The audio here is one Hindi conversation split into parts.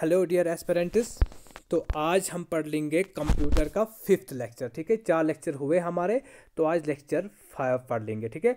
हेलो डियर एस्पेरेंटिस तो आज हम पढ़ लेंगे कंप्यूटर का फिफ्थ लेक्चर ठीक है चार लेक्चर हुए हमारे तो आज लेक्चर फाइव पढ़ लेंगे ठीक है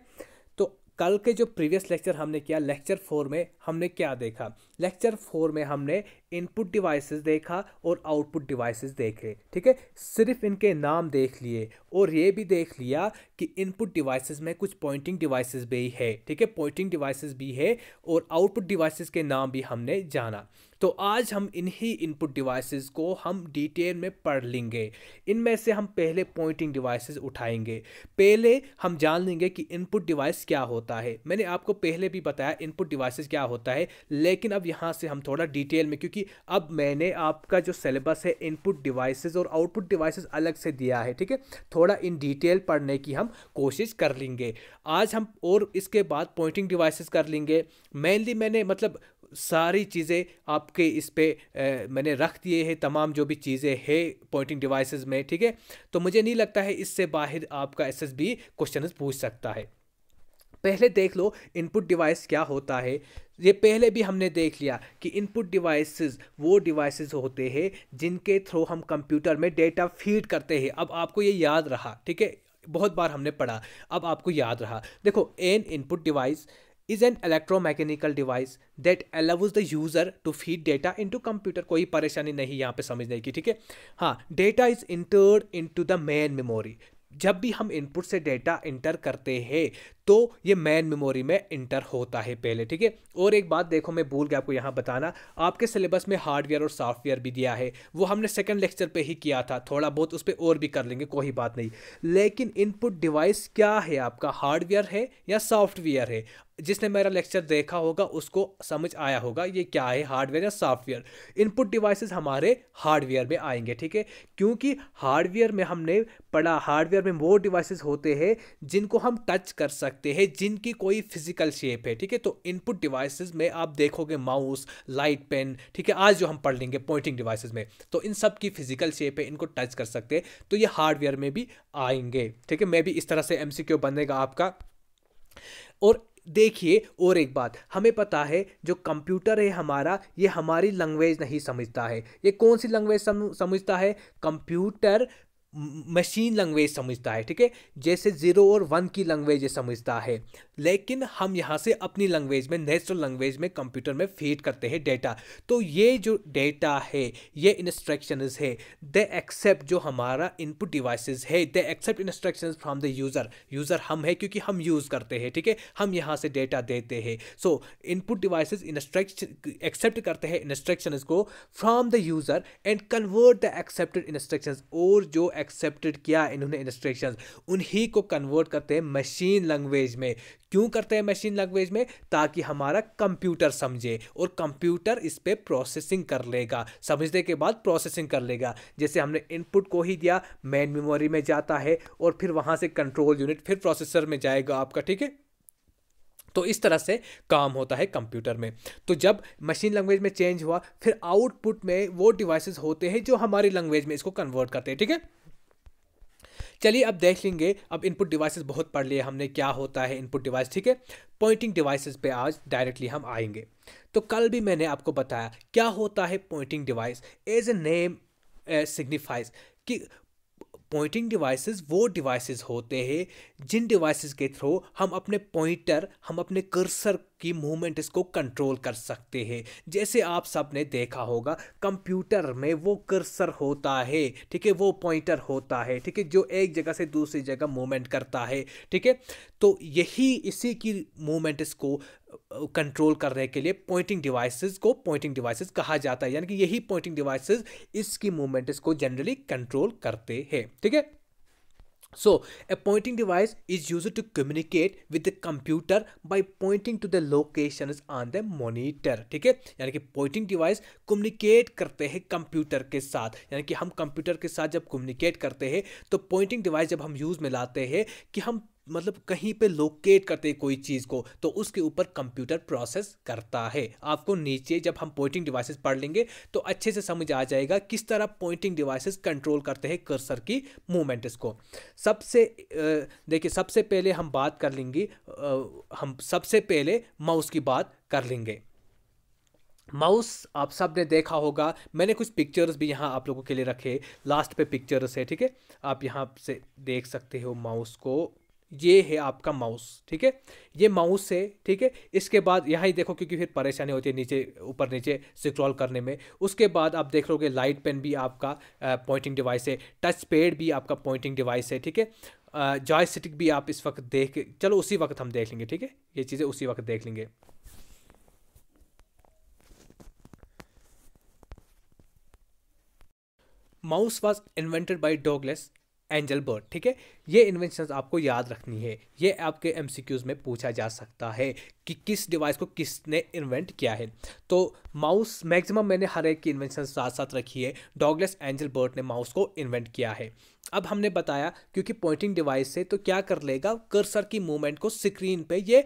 तो कल के जो प्रीवियस लेक्चर हमने किया लेक्चर फोर में हमने क्या देखा लेक्चर फोर में हमने इनपुट डिवाइसेस देखा और आउटपुट डिवाइसेस देखे ठीक है सिर्फ इनके नाम देख लिए और ये भी देख लिया कि इनपुट डिवाइसेस में कुछ पॉइंटिंग डिवाइसेस भी है ठीक है पॉइंटिंग डिवाइसेस भी है और आउटपुट डिवाइसेस के नाम भी हमने जाना तो आज हम इन्हीं इनपुट डिवाइसेस को हम डिटेल में पढ़ लेंगे इनमें से हम पहले पॉइंटिंग डिवाइसेस उठाएंगे पहले हम जान लेंगे कि इनपुट डिवाइस क्या होता है मैंने आपको पहले भी बताया इनपुट डिवाइसेस क्या होता है लेकिन अब यहाँ से हम थोड़ा डिटेल में क्योंकि अब मैंने आपका जो सिलेबस है इनपुट डिवाइसेज और आउटपुट डिवाइसेज अलग से दिया है ठीक है थोड़ा इन डिटेल पढ़ने की हम कोशिश कर लेंगे आज हम और इसके बाद पॉइंटिंग डिवाइसेस कर लेंगे मेनली मैंने मतलब सारी चीज़ें आपके इस पर मैंने रख दिए हैं तमाम जो भी चीज़ें है पॉइंटिंग डिवाइसेस में ठीक है तो मुझे नहीं लगता है इससे बाहर आपका एस एस बी क्वेश्चन पूछ सकता है पहले देख लो इनपुट डिवाइस क्या होता है ये पहले भी हमने देख लिया कि इनपुट डिवाइसेस वो डिवाइसेस होते हैं जिनके थ्रू हम कंप्यूटर में डेटा फीड करते हैं अब आपको ये याद रहा ठीक है बहुत बार हमने पढ़ा अब आपको याद रहा देखो an input device is an electromechanical device that allows the user to feed data into computer कोई परेशानी नहीं यहाँ पर समझने की ठीक है हाँ data is entered into the main memory जब भी हम इनपुट से डेटा इंटर करते हैं तो ये मैन मेमोरी में इंटर होता है पहले ठीक है और एक बात देखो मैं भूल गया आपको यहाँ बताना आपके सिलेबस में हार्डवेयर और सॉफ्टवेयर भी दिया है वो हमने सेकेंड लेक्चर पर ही किया था थोड़ा बहुत उस पर और भी कर लेंगे कोई बात नहीं लेकिन इनपुट डिवाइस क्या है आपका हार्डवेयर है या सॉफ्टवेयर है जिसने मेरा लेक्चर देखा होगा उसको समझ आया होगा ये क्या है हार्डवेयर या सॉफ्टवेयर इनपुट डिवाइसेस हमारे हार्डवेयर में आएंगे ठीक है क्योंकि हार्डवेयर में हमने पढ़ा हार्डवेयर में वो डिवाइसेस होते हैं जिनको हम टच कर सकते सकते हैं जिनकी कोई फिजिकल शेप है ठीक है तो इनपुट डिवाइसेस में आप देखोगे माउस लाइट पेन ठीक है आज जो हम पढ़ लेंगे पॉइंटिंग डिवाइसेस में तो इन सब की फिजिकल शेप है इनको टच कर सकते हैं तो ये हार्डवेयर में भी आएंगे ठीक है मैं भी इस तरह से एम बनेगा आपका और देखिए और एक बात हमें पता है जो कंप्यूटर है हमारा ये हमारी लैंग्वेज नहीं समझता है ये कौन सी लैंग्वेज समझता है कंप्यूटर मशीन लैंग्वेज समझता है ठीक है जैसे ज़ीरो और वन की लैंग्वेज समझता है लेकिन हम यहाँ से अपनी लैंग्वेज में नेचुरल लैंग्वेज में कंप्यूटर में फीड करते हैं डेटा तो ये जो डेटा है ये इंस्ट्रक्शन है दे एक्सेप्ट जो हमारा इनपुट डिवाइसेस है they accept instruction from the user user हम है क्योंकि हम यूज़ करते हैं ठीक है थीके? हम यहाँ से डेटा देते हैं so input device instruction accept करते हैं इंस्ट्रक्शन को from the user and convert the accepted instruction और जो एक्सेप्टेड किया इन्होंने इंस्ट्रक्शन उन्हीं को कन्वर्ट करते हैं मशीन लैंग्वेज में क्यों करते हैं मशीन लैंग्वेज में ताकि हमारा कंप्यूटर समझे और कंप्यूटर इस पर प्रोसेसिंग कर लेगा समझने के बाद प्रोसेसिंग कर लेगा जैसे हमने इनपुट को ही दिया मेन मेमोरी में जाता है और फिर वहाँ से कंट्रोल यूनिट फिर प्रोसेसर में जाएगा आपका ठीक है तो इस तरह से काम होता है कंप्यूटर में तो जब मशीन लैंग्वेज में चेंज हुआ फिर आउटपुट में वो डिवाइसेस होते हैं जो हमारी लैंग्वेज में इसको कन्वर्ट करते हैं ठीक है चलिए अब देख लेंगे अब इनपुट डिवाइसेस बहुत पढ़ लिए हमने क्या होता है इनपुट डिवाइस ठीक है पॉइंटिंग डिवाइसेस पे आज डायरेक्टली हम आएंगे तो कल भी मैंने आपको बताया क्या होता है pointing device as a name signifies कि पॉइंटिंग डिवाइसेस वो डिवाइसेस होते हैं जिन डिवाइसेस के थ्रू हम अपने पॉइंटर हम अपने कर्सर की मूवमेंट इसको कंट्रोल कर सकते हैं जैसे आप सब ने देखा होगा कंप्यूटर में वो कर्सर होता है ठीक है वो पॉइंटर होता है ठीक है जो एक जगह से दूसरी जगह मूवमेंट करता है ठीक है तो यही इसी की मूवमेंट इसको कंट्रोल करने के लिए पॉइंटिंग डिवाइसेस को पॉइंटिंग डिवाइसेस कहा जाता है यानी कि यही पॉइंटिंग डिवाइसेस इसकी मूवमेंट इसको जनरली कंट्रोल करते हैं ठीक है so a pointing device is use to communicate with the computer by pointing to the location on the monitor ठीक है यानी कि पॉइंटिंग डिवाइस कम्युनिकेट करते हैं कंप्यूटर के साथ यानी कि हम कंप्यूटर के साथ जब कम्युनिकेट करते हैं तो पॉइंटिंग डिवाइस जब हम यूज में लाते हैं कि हम मतलब कहीं पे लोकेट करते हैं कोई चीज़ को तो उसके ऊपर कंप्यूटर प्रोसेस करता है आपको नीचे जब हम पॉइंटिंग डिवाइसेस पढ़ लेंगे तो अच्छे से समझ आ जाएगा किस तरह पॉइंटिंग डिवाइसेस कंट्रोल करते हैं कर्सर की मूवमेंट्स को सबसे देखिए सबसे पहले हम बात कर लेंगे हम सबसे पहले माउस की बात कर लेंगे माउस आप सब ने देखा होगा मैंने कुछ पिक्चर्स भी यहाँ आप लोगों के लिए रखे लास्ट पे पिक्चर्स है ठीक है आप यहाँ से देख सकते हो माउस को ये है आपका माउस ठीक है ये माउस है ठीक है इसके बाद यहाँ ही देखो क्योंकि फिर परेशानी होती है नीचे ऊपर नीचे स्क्रॉल करने में उसके बाद आप देख लोगे लाइट पेन भी आपका पॉइंटिंग डिवाइस है टच पेड भी आपका पॉइंटिंग डिवाइस है ठीक है जॉय स्टिक भी आप इस वक्त देख चलो उसी वक्त हम देख लेंगे ठीक है ये चीज़ें उसी वक्त देख लेंगे mouse was invented by Douglas Engelbart ठीक है ये इन्वेंशन आपको याद रखनी है ये आपके एम में पूछा जा सकता है कि किस डिवाइस को किसने इन्वेंट किया है तो माउस मैक्सिमम मैंने हर एक की इन्वेंशन साथ साथ रखी है डॉगलेस एंजल बर्ड ने माउस को इन्वेंट किया है अब हमने बताया क्योंकि पॉइंटिंग डिवाइस से तो क्या कर लेगा कर्सर की मूवमेंट को स्क्रीन पे ये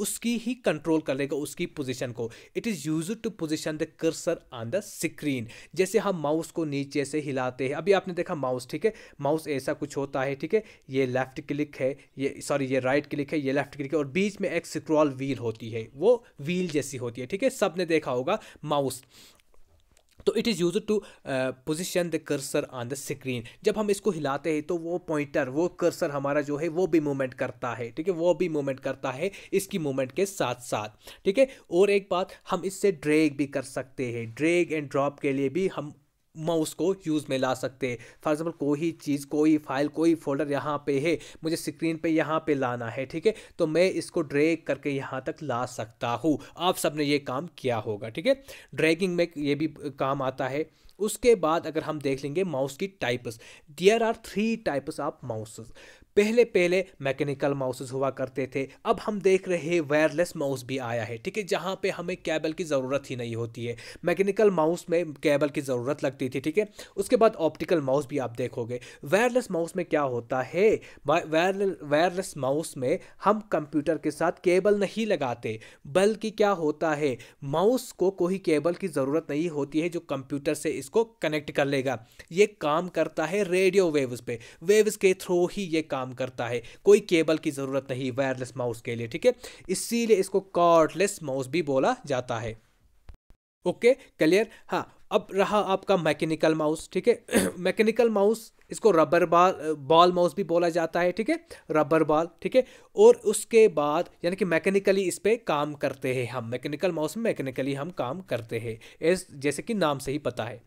उसकी ही कंट्रोल कर लेगा उसकी पोजीशन को it is use to position the cursor on the screen जैसे हम माउस को नीचे से हिलाते हैं अभी आपने देखा माउस ठीक है माउस ऐसा कुछ होता है ठीक है ये लेफ्ट क्लिक है ये सॉरी ये राइट क्लिक है ये लेफ्ट क्लिक है और बीच में एक स्क्रॉल व्हील होती है वो व्हील जैसी होती है ठीक है सब ने देखा होगा माउस तो it is use to position the cursor on the screen जब हम इसको हिलाते हैं तो वो पॉइंटर वो कर्सर हमारा जो है वो भी मूवमेंट करता है ठीक है वो भी मूवमेंट करता है इसकी मूवमेंट के साथ साथ ठीक है और एक बात हम इससे ड्रैग भी कर सकते हैं ड्रैग एंड ड्रॉप के लिए भी हम माउस को यूज़ में ला सकते हैं फॉर एग्जाम्पल कोई चीज़ कोई फाइल कोई फोल्डर यहाँ पे है मुझे स्क्रीन पे यहाँ पे लाना है ठीक है तो मैं इसको ड्रैग करके यहाँ तक ला सकता हूँ आप सब ने ये काम किया होगा ठीक है ड्रैगिंग में ये भी काम आता है उसके बाद अगर हम देख लेंगे माउस की types there are three types of mouses पहले पहले मैकेनिकल माउसेस हुआ करते थे अब हम देख रहे हैं वायरलेस माउस भी आया है ठीक है जहाँ पे हमें केबल की ज़रूरत ही नहीं होती है मैकेनिकल माउस में केबल की ज़रूरत लगती थी ठीक है उसके बाद ऑप्टिकल माउस भी आप देखोगे वायरलेस माउस में क्या होता है वायरलेस माउस में हम कंप्यूटर के साथ केबल नहीं लगाते बल्कि क्या होता है माउस को कोई केबल की ज़रूरत नहीं होती है जो कंप्यूटर से इसको कनेक्ट कर लेगा ये काम करता है रेडियो वेव्स पे वेव्स के थ्रू ही ये काम काम करता है कोई केबल की ज़रूरत नहीं वायरलेस माउस के लिए ठीक है इसीलिए इसको कॉर्डलेस माउस भी बोला जाता है ओके क्लियर हाँ अब रहा आपका मैकेनिकल माउस ठीक है मैकेनिकल माउस इसको रबर बॉल बॉल माउस भी बोला जाता है ठीक है रबर बॉल ठीक है और उसके बाद यानी कि मैकेनिकली इस पर काम करते हैं हम मैकेनिकल माउस में मैकेनिकली हम काम करते हैं एस जैसे कि नाम से ही पता है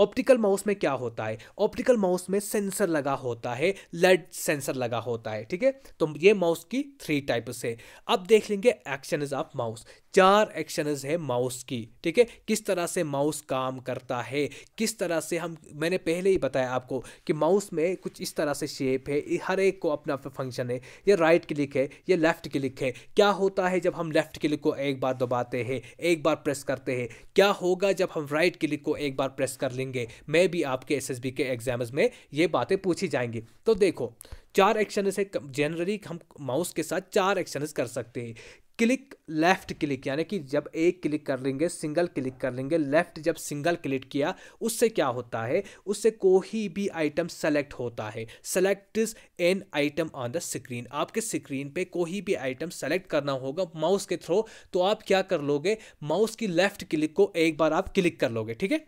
ऑप्टिकल माउस में क्या होता है ऑप्टिकल माउस में सेंसर लगा होता है लेड सेंसर लगा होता है ठीक है तो ये माउस की थ्री टाइप्स है अब देख लेंगे एक्शन ऑफ माउस चार एक्शनज है माउस की ठीक है किस तरह से माउस काम करता है किस तरह से हम मैंने पहले ही बताया आपको कि माउस में कुछ इस तरह से शेप है हर एक को अपना अपना फंक्शन है ये राइट क्लिक है ये लेफ्ट क्लिक है क्या होता है जब हम लेफ्ट क्लिक को एक बार दबाते हैं एक बार प्रेस करते हैं क्या होगा जब हम राइट क्लिक को एक बार प्रेस कर लेंगे मैं भी आपके एस के एग्जाम्स में ये बातें पूछी जाएंगी तो देखो चार एक्शन से जनरली हम माउस के साथ चार एक्शन कर सकते हैं क्लिक लेफ्ट क्लिक यानी कि जब एक क्लिक कर लेंगे सिंगल क्लिक कर लेंगे लेफ्ट जब सिंगल क्लिक किया उससे क्या होता है उससे कोई भी आइटम सेलेक्ट होता है select is an item on the screen आपके स्क्रीन पे कोई भी आइटम सेलेक्ट करना होगा माउस के थ्रू तो आप क्या कर लोगे माउस की लेफ्ट क्लिक को एक बार आप क्लिक कर लोगे ठीक है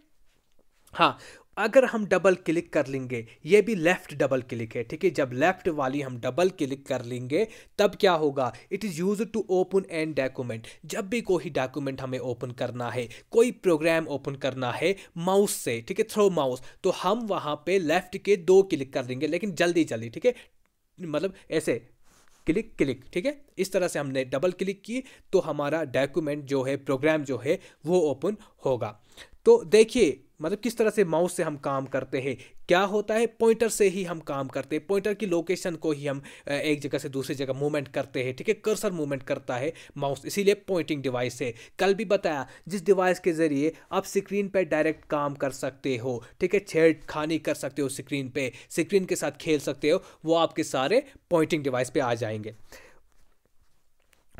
हाँ अगर हम डबल क्लिक कर लेंगे ये भी लेफ़्ट डबल क्लिक है ठीक है जब लेफ़्ट वाली हम डबल क्लिक कर लेंगे तब क्या होगा it is use to open and document जब भी कोई डॉक्यूमेंट हमें ओपन करना है कोई प्रोग्राम ओपन करना है माउस से ठीक है थ्रो माउस तो हम वहाँ पे लेफ़्ट के दो क्लिक कर देंगे लेकिन जल्दी जल्दी ठीक है मतलब ऐसे क्लिक क्लिक ठीक है इस तरह से हमने डबल क्लिक की तो हमारा डॉक्यूमेंट जो है प्रोग्राम जो है वो ओपन होगा तो देखिए मतलब किस तरह से माउस से हम काम करते हैं क्या होता है पॉइंटर से ही हम काम करते हैं पॉइंटर की लोकेशन को ही हम एक जगह से दूसरी जगह मूवमेंट करते हैं ठीक है कर्सर मूवमेंट करता है माउस इसीलिए पॉइंटिंग डिवाइस है कल भी बताया जिस डिवाइस के ज़रिए आप स्क्रीन पर डायरेक्ट काम कर सकते हो ठीक है छेड़खानी कर सकते हो स्क्रीन पर स्क्रीन के साथ खेल सकते हो वो आपके सारे पॉइंटिंग डिवाइस पर आ जाएंगे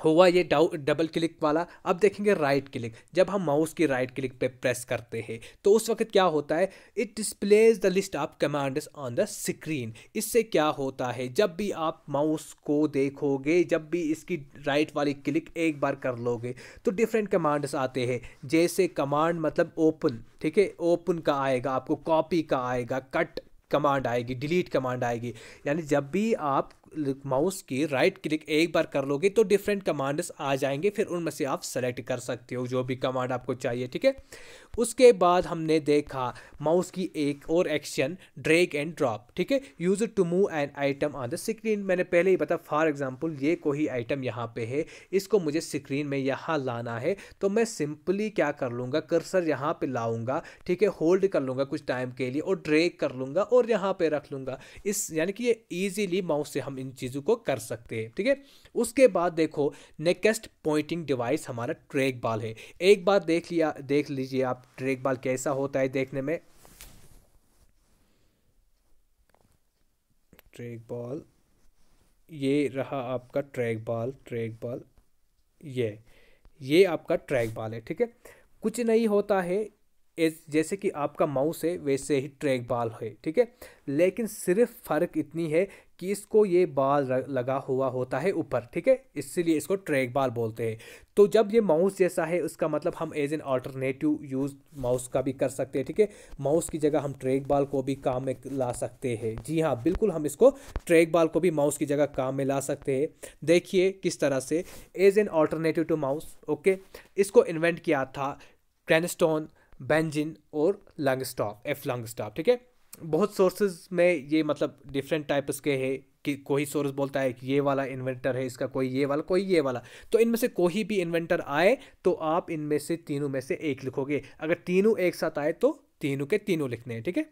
हुआ ये डबल क्लिक वाला अब देखेंगे राइट क्लिक जब हम माउस की राइट क्लिक पे प्रेस करते हैं तो उस वक्त क्या होता है it displays the list of commands on the screen इससे क्या होता है जब भी आप माउस को देखोगे जब भी इसकी राइट वाली क्लिक एक बार कर लोगे तो डिफरेंट कमांड्स आते हैं जैसे कमांड मतलब ओपन ठीक है ओपन का आएगा आपको कॉपी का आएगा कट कमांड आएगी डिलीट कमांड आएगी यानी जब भी आप माउस की राइट क्लिक एक बार कर लोगे तो डिफरेंट कमांड्स आ जाएंगे फिर उनमें से आप सेलेक्ट कर सकते हो जो भी कमांड आपको चाहिए ठीक है उसके बाद हमने देखा माउस की एक और एक्शन ड्रैग एंड ड्रॉप ठीक है use to move an item on the screen मैंने पहले ही बताया फॉर एग्जाम्पल ये कोई आइटम यहाँ पे है इसको मुझे स्क्रीन में यहाँ लाना है तो मैं सिंपली क्या कर लूँगा कर्सर यहाँ पे लाऊंगा ठीक है होल्ड कर लूँगा कुछ टाइम के लिए और ड्रैग कर लूँगा और यहाँ पर रख लूँगा इस यानी कि ये ईजिली माउस से हम इन चीज़ों को कर सकते हैं ठीक है उसके बाद देखो नेकेस्ट पॉइंटिंग डिवाइस हमारा ट्रैक बाल है एक बार देख लिया देख लीजिए आप ट्रैक बाल कैसा होता है देखने में ट्रैक बॉल ये रहा आपका ट्रैक बॉल ट्रैक बॉल ये ये आपका ट्रैक बॉल है ठीक है कुछ नहीं होता है जैसे कि आपका माउस है वैसे ही ट्रैक बाल है ठीक है लेकिन सिर्फ फ़र्क इतनी है कि इसको ये बाल लगा हुआ होता है ऊपर ठीक है इसीलिए इसको ट्रैक बाल बोलते हैं तो जब ये माउस जैसा है उसका मतलब हम as an alternative use mouse का भी कर सकते हैं ठीक है माउस की जगह हम ट्रैक बाल को भी काम में ला सकते हैं जी हाँ बिल्कुल हम इसको ट्रैक बाल को भी माउस की जगह काम में ला सकते हैं देखिए किस तरह से as an alternative to mouse okay इसको इन्वेंट किया था क्रैनस्टोन बेंजिन और Longstaff F Longstaff ठीक है बहुत सोर्सेज में ये मतलब डिफरेंट टाइप्स के है कि कोई सोर्स बोलता है कि ये वाला इन्वेंटर है इसका कोई ये वाला कोई ये वाला तो इनमें से कोई भी इन्वेंटर आए तो आप इनमें से तीनों में से एक लिखोगे अगर तीनों एक साथ आए तो तीनों के तीनों लिखने हैं ठीक है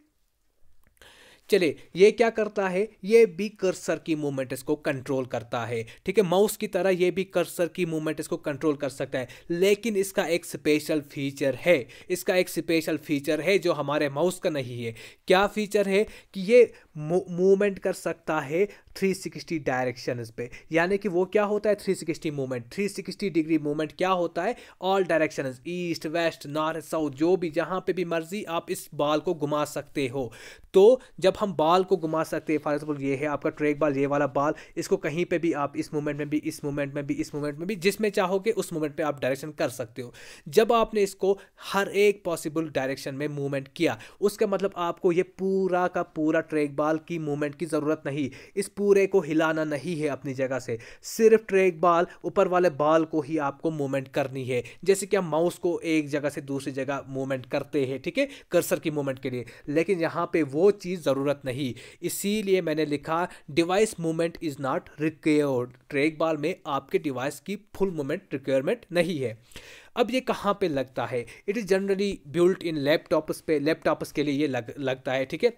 चले ये क्या करता है ये भी कर्सर की मूवमेंट इसको कंट्रोल करता है ठीक है माउस की तरह ये भी कर्सर की मूवमेंट इसको कंट्रोल कर सकता है लेकिन इसका एक स्पेशल फीचर है इसका एक स्पेशल फीचर है जो हमारे माउस का नहीं है क्या फीचर है कि ये मूवमेंट कर सकता है 360 डायरेक्शंस पे यानी कि वो क्या होता है 360 मूवमेंट 360 डिग्री मूवमेंट क्या होता है all directions east west north south जो भी जहाँ पे भी मर्जी आप इस बॉल को घुमा सकते हो तो जब हम बॉल को घुमा सकते हैं फॉर एग्जाम्पल ये है आपका ट्रैक बॉल ये वाला बॉल इसको कहीं पर भी आप इस मूवमेंट में भी इस मूवमेंट में भी इस मूवमेंट में भी जिसमें चाहोगे उस मूवमेंट पर आप डायरेक्शन कर सकते हो जब आपने इसको हर एक पॉसिबल डायरेक्शन में मूवमेंट किया उसका मतलब आपको ये पूरा का पूरा ट्रैक बॉल की मूवमेंट की ज़रूरत नहीं इस पूरा पूरे को हिलाना नहीं है अपनी जगह से सिर्फ ट्रैक बाल ऊपर वाले बाल को ही आपको मूवमेंट करनी है जैसे कि हम माउस को एक जगह से दूसरी जगह मूवमेंट करते हैं ठीक है कर्सर की मूवमेंट के लिए लेकिन यहाँ पे वो चीज़ ज़रूरत नहीं इसीलिए मैंने लिखा device movement is not required trackball में आपके डिवाइस की फुल मूवमेंट रिक्वायरमेंट नहीं है अब ये कहाँ पे लगता है it is generally built in laptops पे लैपटॉप्स के लिए ये लग लगता है ठीक है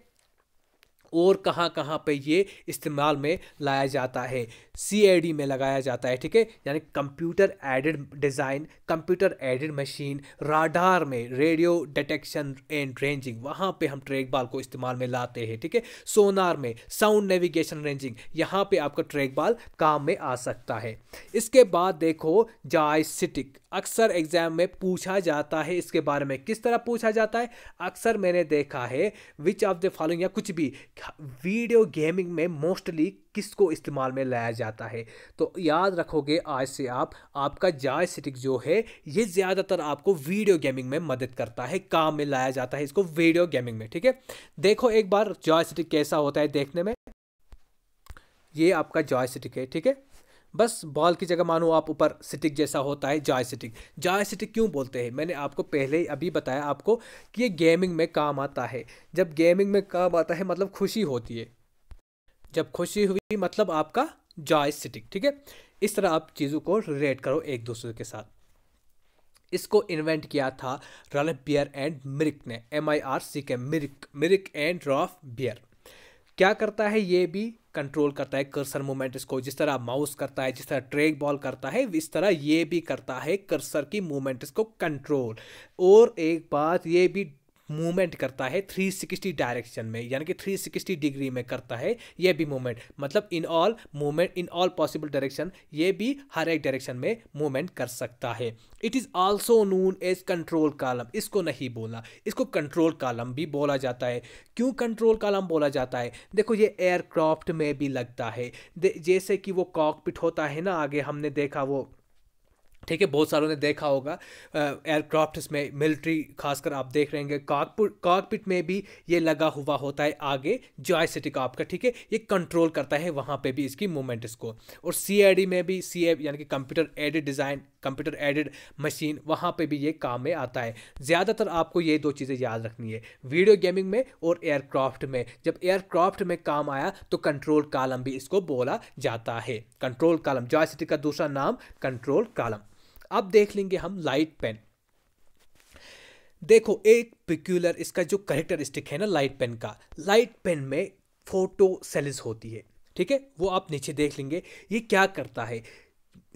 और कहाँ कहाँ पे ये इस्तेमाल में लाया जाता है सी में लगाया जाता है ठीक है यानी computer aided design computer aided machine radar में रेडियो डिटेक्शन एंड रेंजिंग वहाँ पे हम ट्रैक बाल को इस्तेमाल में लाते हैं ठीक है ठीके? सोनार में साउंड नेविगेशन रेंजिंग यहाँ पे आपका ट्रैक बाल काम में आ सकता है इसके बाद देखो जायसिटिक अक्सर एग्जाम में पूछा जाता है इसके बारे में किस तरह पूछा जाता है अक्सर मैंने देखा है विच ऑफ द फॉलोइंग या कुछ भी वीडियो गेमिंग में मोस्टली किसको इस्तेमाल में लाया जाता है तो याद रखोगे आज से आप आपका स्टिक जो है ये ज़्यादातर आपको वीडियो गेमिंग में मदद करता है काम में लाया जाता है इसको वीडियो गेमिंग में ठीक है देखो एक बार जॉय स्टिक कैसा होता है देखने में ये आपका जॉय स्टिक है ठीक है बस बॉल की जगह मानो आप ऊपर सिटिक जैसा होता है जाय सिटिक जाय सिटिक क्यों बोलते हैं मैंने आपको पहले ही अभी बताया आपको कि ये गेमिंग में काम आता है जब गेमिंग में काम आता है मतलब खुशी होती है जब खुशी हुई मतलब आपका जाय सिटिक ठीक है इस तरह आप चीज़ों को रिलेट करो एक दूसरे के साथ इसको इन्वेंट किया था रॉफ बियर एंड मिरिक ने एम आई आर सी के मिरिक मिरिक एंड रॉफ बियर क्या करता है ये भी कंट्रोल करता है कर्सर मूवमेंट इसको जिस तरह माउस करता है जिस तरह ट्रैक बॉल करता है इस तरह ये भी करता है कर्सर की मूवमेंट इसको कंट्रोल और एक बात ये भी मूवमेंट करता है 360 डायरेक्शन में यानी कि 360 डिग्री में करता है ये भी मूवमेंट मतलब in all movement in all possible direction ये भी हर एक डायरेक्शन में मूवमेंट कर सकता है it is also known as control column इसको नहीं बोलना इसको कंट्रोल कॉलम भी बोला जाता है क्यों कंट्रोल कॉलम बोला जाता है देखो ये एयरक्राफ्ट में भी लगता है जैसे कि वो कॉकपिट होता है ना आगे हमने देखा वो ठीक है बहुत सारों ने देखा होगा एयरक्राफ्ट इसमें मिलिट्री खासकर आप देख रहे हैं कॉकपुट में भी ये लगा हुआ होता है आगे जॉय सिटिक आपका ठीक है ये कंट्रोल करता है वहाँ पे भी इसकी मूवमेंट इसको और सी में भी सी यानी कि computer aided design computer aided machine वहाँ पे भी ये काम में आता है ज़्यादातर आपको ये दो चीज़ें याद रखनी है वीडियो गेमिंग में और एयरक्राफ्ट में जब एयरक्राफ्ट में काम आया तो कंट्रोल कॉलम भी इसको बोला जाता है कंट्रोल कॉलम जॉय सिटी का दूसरा नाम कंट्रोल कॉलम अब देख लेंगे हम लाइट पेन देखो एक पिक्यूलर इसका जो करेक्टरिस्टिक है ना लाइट पेन का लाइट पेन में फोटो सेल्स होती है ठीक है वो आप नीचे देख लेंगे ये क्या करता है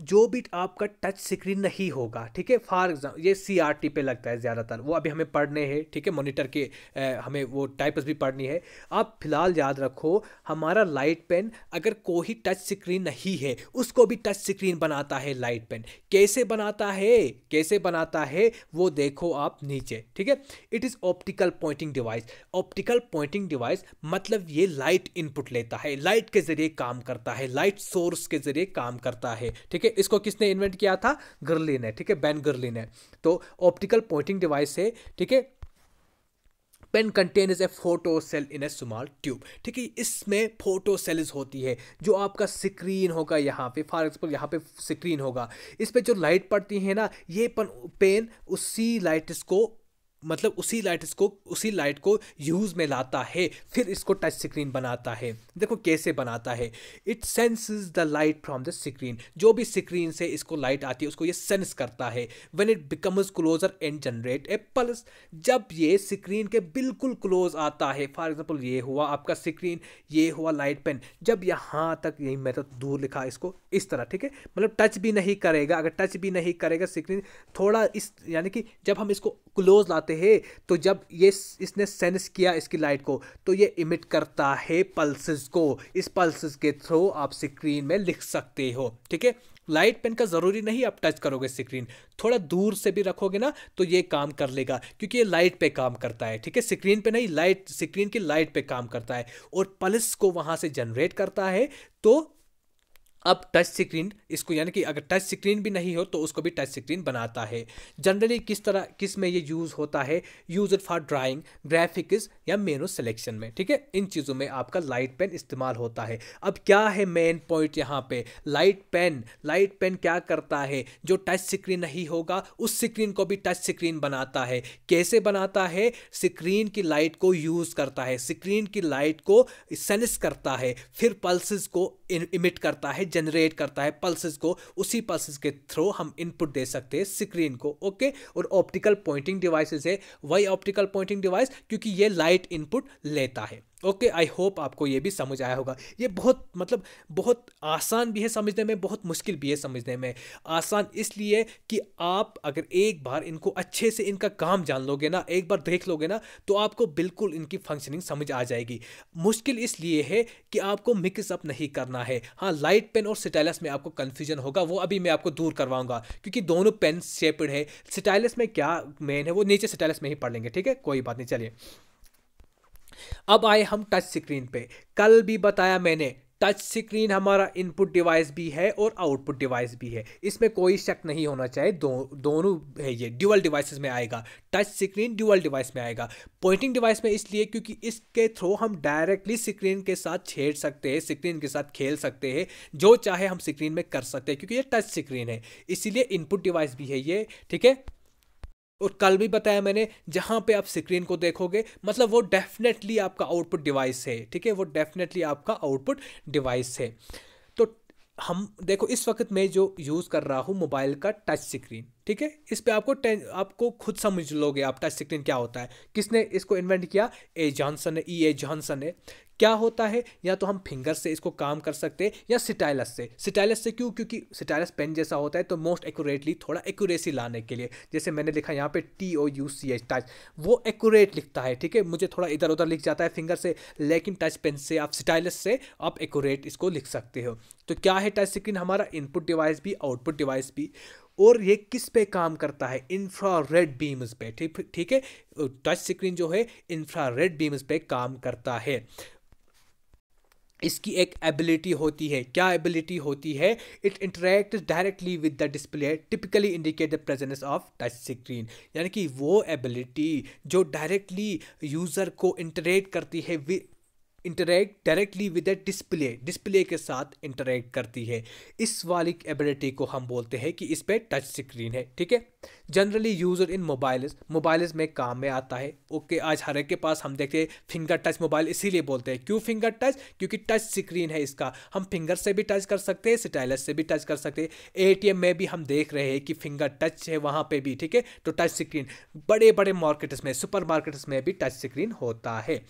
जो भी आपका टच स्क्रीन नहीं होगा ठीक है फॉर एग्जाम्पल ये सी आर टी पे लगता है ज़्यादातर वो अभी हमें पढ़ने हैं ठीक है मोनीटर के ए, हमें वो टाइप्स भी पढ़नी है आप फिलहाल याद रखो हमारा लाइट पेन अगर कोई टच स्क्रीन नहीं है उसको भी टच स्क्रीन बनाता है लाइट पेन कैसे बनाता है कैसे बनाता है वो देखो आप नीचे ठीक है it is optical pointing device optical pointing device मतलब ये लाइट इनपुट लेता है लाइट के ज़रिए काम करता है लाइट सोर्स के ज़रिए काम करता है ठीक है है इसको किसने इन्वेंट किया था गर्ली ने ठीक है बैन गर्ली ने तो ऑप्टिकल पॉइंटिंग डिवाइस है ठीक है pen contain is a photo cell in a small tube ठीक है इसमें फोटो सेल्स होती है जो आपका स्क्रीन होगा यहाँ पे फॉर एग्जाम्पल यहाँ पे स्क्रीन होगा इस पर जो लाइट पड़ती है ना ये पेन उसी लाइट को मतलब उसी लाइट इसको उसी लाइट को यूज़ में लाता है फिर इसको टच स्क्रीन बनाता है देखो कैसे बनाता है it senses the light from the screen जो भी स्क्रीन से इसको लाइट आती है उसको ये सेंस करता है when it becomes closer and generate a pulse जब ये स्क्रीन के बिल्कुल क्लोज आता है फॉर एग्जाम्पल ये हुआ आपका स्क्रीन ये हुआ लाइट पेन जब यहाँ तक यही मैं तो दूर लिखा इसको इस तरह ठीक है मतलब टच भी नहीं करेगा अगर टच भी नहीं करेगा स्क्रीन थोड़ा इस यानी कि जब हम इसको क्लोज लाते जाते हैं तो जब ये इसने सेंस किया इसकी लाइट को तो ये इमिट करता है पल्सेस को इस पल्सेस के थ्रू आप स्क्रीन में लिख सकते हो ठीक है लाइट पेन का ज़रूरी नहीं आप टच करोगे स्क्रीन थोड़ा दूर से भी रखोगे ना तो ये काम कर लेगा क्योंकि ये लाइट पे काम करता है ठीक है स्क्रीन पे नहीं लाइट स्क्रीन की लाइट पे काम करता है और पल्स को वहाँ से जनरेट करता है तो अब टच स्क्रीन इसको यानी कि अगर टच स्क्रीन भी नहीं हो तो उसको भी टच स्क्रीन बनाता है जनरली किस तरह किस में ये यूज़ होता है use it for drawing graphics या मेनू सिलेक्शन में ठीक है इन चीज़ों में आपका लाइट पेन इस्तेमाल होता है अब क्या है मेन पॉइंट यहाँ पे लाइट पेन लाइट पेन क्या करता है जो टच स्क्रीन नहीं होगा उस स्क्रीन को भी टच स्क्रीन बनाता है कैसे बनाता है स्क्रीन की लाइट को यूज़ करता है स्क्रीन की लाइट को सेंस करता है फिर पल्स को इमिट करता है जनरेट करता है पल्सेस को उसी पल्सेस के थ्रू हम इनपुट दे सकते हैं स्क्रीन को ओके और ऑप्टिकल पॉइंटिंग डिवाइसेस है वही ऑप्टिकल पॉइंटिंग डिवाइस क्योंकि ये लाइट इनपुट लेता है ओके आई होप आपको ये भी समझ आया होगा ये बहुत मतलब बहुत आसान भी है समझने में बहुत मुश्किल भी है समझने में आसान इसलिए कि आप अगर एक बार इनको अच्छे से इनका काम जान लोगे ना एक बार देख लोगे ना तो आपको बिल्कुल इनकी फंक्शनिंग समझ आ जाएगी मुश्किल इसलिए है कि आपको मिक्सअप नहीं करना है हाँ लाइट पेन और स्टाइलस में आपको कन्फ्यूजन होगा वो अभी मैं आपको दूर करवाऊंगा क्योंकि दोनों पेन शेपड है स्टाइलस में क्या मेन है वो नीचे स्टाइलस में ही पढ़ लेंगे ठीक है कोई बात नहीं चलिए अब आए हम टच स्क्रीन पे कल भी बताया मैंने टच स्क्रीन हमारा इनपुट डिवाइस भी है और आउटपुट डिवाइस भी है इसमें कोई शक नहीं होना चाहिए दो, दोनों है ये ड्यूअल डिवाइसेस में आएगा टच स्क्रीन ड्यूअल डिवाइस में आएगा पॉइंटिंग डिवाइस में इसलिए क्योंकि इसके थ्रू हम डायरेक्टली स्क्रीन के साथ छेड़ सकते हैं स्क्रीन के साथ खेल सकते हैं जो चाहे हम स्क्रीन में कर सकते हैं क्योंकि ये टच स्क्रीन है इसीलिए इनपुट डिवाइस भी है ये ठीक है और कल भी बताया मैंने जहाँ पे आप स्क्रीन को देखोगे मतलब वो डेफिनेटली आपका आउटपुट डिवाइस है ठीक है वो डेफिनेटली आपका आउटपुट डिवाइस है तो हम देखो इस वक्त मैं जो यूज़ कर रहा हूँ मोबाइल का टच स्क्रीन ठीक है इस पर आपको टें आपको खुद समझ लोगे आप टच स्क्रीन क्या होता है किसने इसको इन्वेंट किया ए जॉनसन ने ई ए जॉनसन ने क्या होता है या तो हम फिंगर से इसको काम कर सकते हैं या सिटाइलस से सिटाइलस से क्यों क्योंकि सिटाइलस पेन जैसा होता है तो मोस्ट एक्यूरेटली थोड़ा एक्यूरेसी लाने के लिए जैसे मैंने लिखा यहाँ पे T O U C H touch वो एक्यूरेट लिखता है ठीक है मुझे थोड़ा इधर उधर लिख जाता है फिंगर से लेकिन टच पेन से आप सिटाइलस से आप एक्यूरेट इसको लिख सकते हो तो क्या है टच स्क्रीन हमारा इनपुट डिवाइस भी आउटपुट डिवाइस भी और ये किस पे काम करता है इंफ्रा रेड बीम्स पे ठीक है टच तो स्क्रीन जो है इंफ्रा रेड बीम्स पे काम करता है इसकी एक एबिलिटी होती है क्या एबिलिटी होती है it interact directly with the display typically indicate the presence of touch screen यानी कि वो एबिलिटी जो डायरेक्टली यूज़र को इंटरेक्ट करती है interact directly with a display display के साथ इंटरेक्ट करती है इस वाली एबिलिटी को हम बोलते हैं कि इस पर टच स्क्रीन है ठीक है generally user in mobiles mobiles में काम में आता है ओके आज हर एक के पास हम देखते हैं फिंगर टच मोबाइल इसीलिए बोलते हैं क्यों फिंगर टच क्योंकि टच स्क्रीन है इसका हम फिंगर से भी टच कर सकते हैं स्टाइलस से भी टच कर सकते हैं एम में भी हम देख रहे हैं कि फिंगर टच है वहाँ पर भी ठीक है तो टच स्क्रीन बड़े बड़े मार्केट्स में सुपर मार्केट्स में भी टच स्क्रीन होता है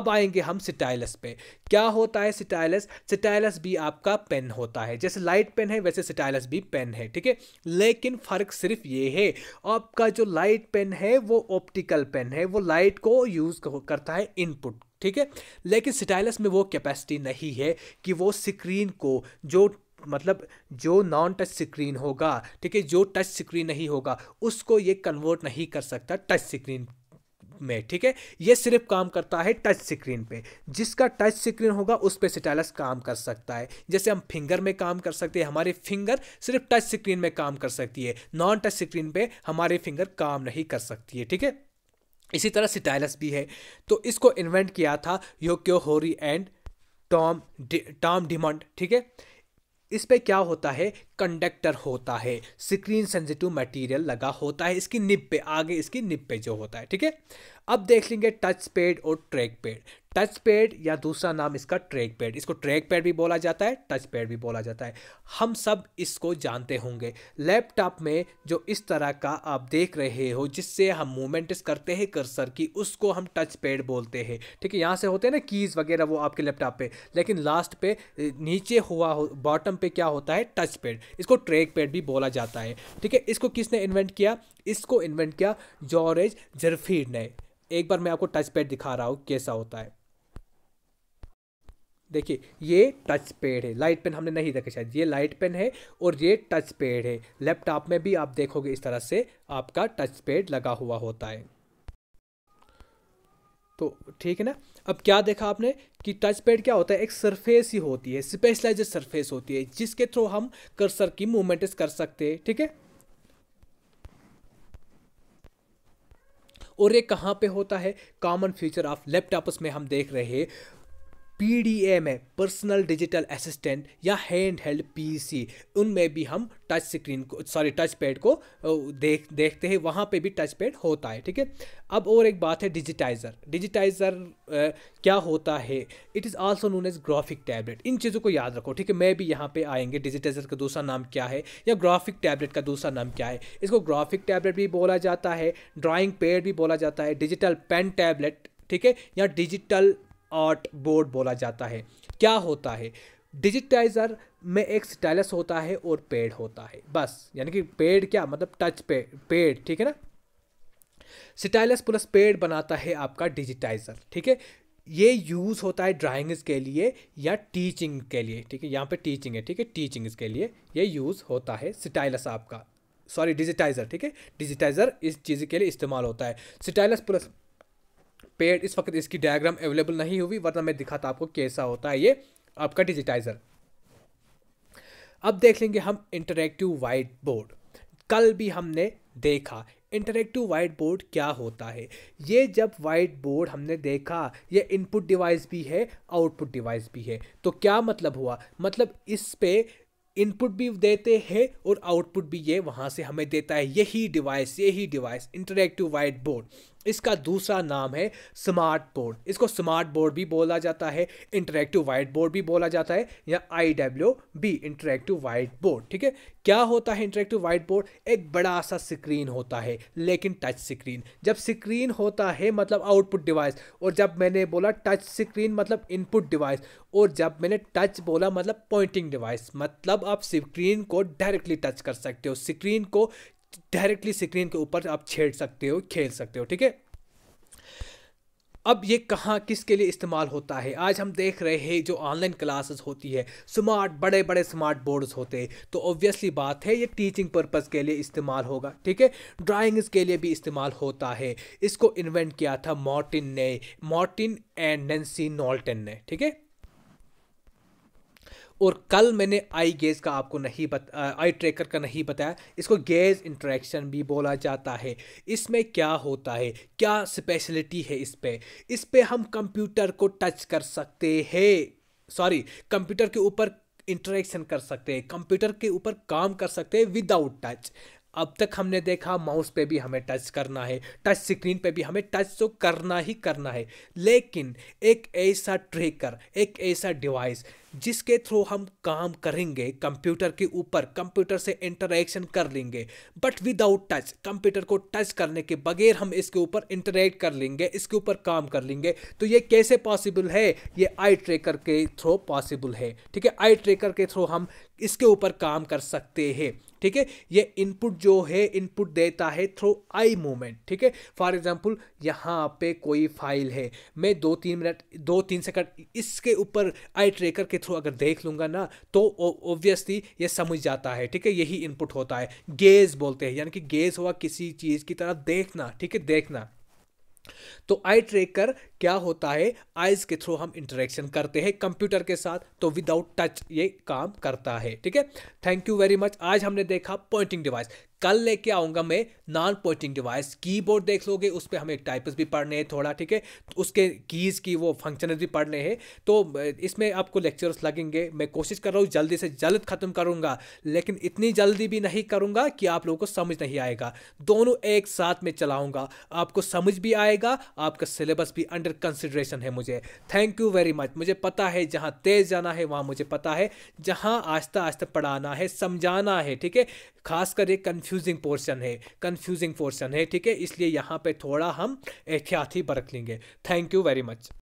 अब आएंगे हम स्टाइल स्टाइलस पे क्या होता है स्टाइलस स्टाइलस भी आपका पेन होता है जैसे लाइट पेन है वैसे स्टाइलस भी पेन है ठीक है लेकिन फ़र्क सिर्फ ये है आपका जो लाइट पेन है वो ऑप्टिकल पेन है वो लाइट को यूज़ करता है इनपुट ठीक है लेकिन स्टाइलस में वो कैपेसिटी नहीं है कि वो स्क्रीन को जो मतलब जो नॉन टच स्क्रीन होगा ठीक है जो टच स्क्रीन नहीं होगा उसको ये कन्वर्ट नहीं कर सकता टच स्क्रीन में ठीक है ये सिर्फ काम करता है टच स्क्रीन पे जिसका टच स्क्रीन होगा उस पर स्टाइलस काम कर सकता है जैसे हम फिंगर में काम कर सकते हैं हमारे फिंगर सिर्फ टच स्क्रीन में काम कर सकती है नॉन टच स्क्रीन पे हमारे फिंगर काम नहीं कर सकती है ठीक है इसी तरह सिटाइलस भी है तो इसको इन्वेंट किया था योक्यो होरी एंड टॉम टॉम डिमंड ठीक है इस पर क्या होता है कंडक्टर होता है स्क्रीन सेंसिटिव मटेरियल लगा होता है इसकी निप पे आगे इसकी निप पे जो होता है ठीक है अब देख लेंगे टच पैड और ट्रैक पैड टच पैड या दूसरा नाम इसका ट्रैक पैड इसको ट्रैक पैड भी बोला जाता है टच पैड भी बोला जाता है हम सब इसको जानते होंगे लैपटॉप में जो इस तरह का आप देख रहे हो जिससे हम मूवमेंट्स करते हैं कर्सर की उसको हम टच पैड बोलते हैं ठीक है यहाँ से होते हैं ना कीज़ वगैरह वो आपके लैपटॉप पे लेकिन लास्ट पे नीचे हुआ हो बॉटम पे क्या होता है टच पैड इसको ट्रैक पैड भी बोला जाता है ठीक है इसको किसने इन्वेंट किया इसको इन्वेंट किया जॉर्ज जरफीड ने एक बार मैं आपको टच पैड दिखा रहा हूँ कैसा होता है देखिए ये टच पैड है लाइट पेन हमने नहीं देखा शायद ये लाइट पेन है और ये टच पैड है लैपटॉप में भी आप देखोगे इस तरह से आपका टच पैड लगा हुआ होता है तो ठीक है ना अब क्या देखा आपने कि टच पैड क्या होता है एक सरफेस ही होती है स्पेशलाइज सरफेस होती है जिसके थ्रू हम कर्सर की मूवमेंट कर सकते हैं ठीक है और ये कहाँ पे होता है कॉमन फ्यूचर ऑफ लैपटॉप्स में हम देख रहे हैं पी में पर्सनल डिजिटल असिस्टेंट या हैंड हेल्ड पी उनमें भी हम टच स्क्रीन को सॉरी टच पैड को देख देखते हैं वहाँ पे भी टच पैड होता है ठीक है अब और एक बात है डिजिटाइज़र डिजिटाइज़र क्या होता है it is also known as graphic tablet इन चीज़ों को याद रखो ठीक है मैं भी यहाँ पे आएंगे डिजिटाइज़र का दूसरा नाम क्या है या ग्राफिक टैबलेट का दूसरा नाम क्या है इसको ग्राफिक टैबलेट भी बोला जाता है ड्राइंग पैड भी बोला जाता है डिजिटल पेन टैबलेट ठीक है या डिजिटल आर्ट बोर्ड बोला जाता है क्या होता है डिजिटाइज़र में एक स्टाइलस होता है और पेड होता है बस यानी कि पेड क्या मतलब टच पे पेड ठीक है ना स्टाइलस प्लस पेड बनाता है आपका डिजिटाइज़र ठीक है ये यूज़ होता है ड्राइंग्स के लिए या टीचिंग के लिए ठीक है यहाँ पे टीचिंग है ठीक है टीचिंग्स के लिए ये यूज़ होता है स्टाइलस आपका सॉरी डिजिटाइज़र ठीक है डिजिटाइज़र इस चीज़ के लिए इस्तेमाल होता है स्टाइलस प्लस पेड इस वक्त इसकी डायग्राम अवेलेबल नहीं हुई वरना मैं दिखाता आपको कैसा होता है ये आपका डिजिटाइज़र अब देख लेंगे हम इंटरेक्टिव वाइट बोर्ड कल भी हमने देखा इंटरेक्टिव वाइट बोर्ड क्या होता है ये जब वाइट बोर्ड हमने देखा ये इनपुट डिवाइस भी है आउटपुट डिवाइस भी है तो क्या मतलब हुआ मतलब इस पर इनपुट भी देते हैं और आउटपुट भी ये वहाँ से हमें देता है यही डिवाइस यही डिवाइस इंटरेक्टिव वाइट बोर्ड इसका दूसरा नाम है स्मार्ट बोर्ड इसको स्मार्ट बोर्ड भी बोला जाता है इंटरेक्टिव वाइट बोर्ड भी बोला जाता है या I W B interactive whiteboard ठीक है क्या होता है इंटरेक्टिव वाइट बोर्ड एक बड़ा सा स्क्रीन होता है लेकिन टच स्क्रीन जब स्क्रीन होता है मतलब आउटपुट डिवाइस और जब मैंने बोला टच स्क्रीन मतलब इनपुट डिवाइस और जब मैंने टच बोला मतलब पॉइंटिंग डिवाइस मतलब आप स्क्रीन को डायरेक्टली टच कर सकते हो स्क्रीन को डायरेक्टली स्क्रीन के ऊपर आप छेड़ सकते हो खेल सकते हो ठीक है अब ये कहाँ किसके लिए इस्तेमाल होता है आज हम देख रहे हैं जो ऑनलाइन क्लासेस होती है स्मार्ट बड़े बड़े स्मार्ट बोर्ड्स होते हैं तो ऑब्वियसली बात है ये टीचिंग पर्पज़ के लिए इस्तेमाल होगा ठीक है ड्राइंग्स के लिए भी इस्तेमाल होता है इसको इन्वेंट किया था मॉर्टिन ने मॉर्टिन एंड नेंसी नॉल्टन ने ठीक है और कल मैंने आई गेज का आपको नहीं बता आई ट्रैकर का नहीं बताया इसको गेज इंट्रैक्शन भी बोला जाता है इसमें क्या होता है क्या स्पेशलिटी है इस पर इस पर हम कंप्यूटर को टच कर सकते हैं सॉरी कंप्यूटर के ऊपर इंटरेक्शन कर सकते हैं कंप्यूटर के ऊपर काम कर सकते हैं विदाउट टच अब तक हमने देखा माउस पे भी हमें टच करना है टच स्क्रीन पे भी हमें टच तो करना ही करना है लेकिन एक ऐसा ट्रेकर एक ऐसा डिवाइस जिसके थ्रू हम काम करेंगे कंप्यूटर के ऊपर कंप्यूटर से इंटरेक्शन कर लेंगे बट विदाउट टच कंप्यूटर को टच करने के बगैर हम इसके ऊपर इंटरेक्ट कर लेंगे इसके ऊपर काम कर लेंगे तो ये कैसे पॉसिबल है ये आई ट्रेकर के थ्रू पॉसिबल है ठीक है आई ट्रेकर के थ्रू हम इसके ऊपर काम कर सकते हैं ठीक है ये इनपुट जो है इनपुट देता है थ्रू आई मूवमेंट ठीक है फॉर एग्जांपल यहाँ पे कोई फाइल है मैं दो तीन मिनट दो तीन सेकंड इसके ऊपर आई ट्रेकर के थ्रू अगर देख लूँगा ना तो ओब्वियसली ये समझ जाता है ठीक है यही इनपुट होता है गेज बोलते हैं यानी कि गेज हुआ किसी चीज़ की तरफ देखना ठीक है देखना तो आई ट्रेकर क्या होता है आइज के थ्रू हम इंटरेक्शन करते हैं कंप्यूटर के साथ तो विदाउट टच ये काम करता है ठीक है थैंक यू वेरी मच आज हमने देखा पॉइंटिंग डिवाइस कल लेके आऊँगा मैं नॉन पोइंटिंग डिवाइस कीबोर्ड देख लोगे उस पर हमें टाइप्स भी पढ़ने हैं थोड़ा ठीक है उसके कीज़ की वो फंक्शन भी पढ़ने हैं तो इसमें आपको लेक्चर्स लगेंगे मैं कोशिश कर रहा हूँ जल्दी से जल्द ख़त्म करूँगा लेकिन इतनी जल्दी भी नहीं करूँगा कि आप लोगों को समझ नहीं आएगा दोनों एक साथ में चलाऊँगा आपको समझ भी आएगा आपका सिलेबस भी अंडर कंसिड्रेशन है मुझे थैंक यू वेरी मच मुझे पता है जहाँ तेज़ जाना है वहाँ मुझे पता है जहाँ आस्ता आस्ता पढ़ाना है समझाना है ठीक है खास कर ये कन्फ्यू कन्फ्यूजिंग पोर्शन है कन्फ्यूजिंग पोर्शन है ठीक है इसलिए यहाँ पे थोड़ा हम एहतियाती बरत लेंगे थैंक यू वेरी मच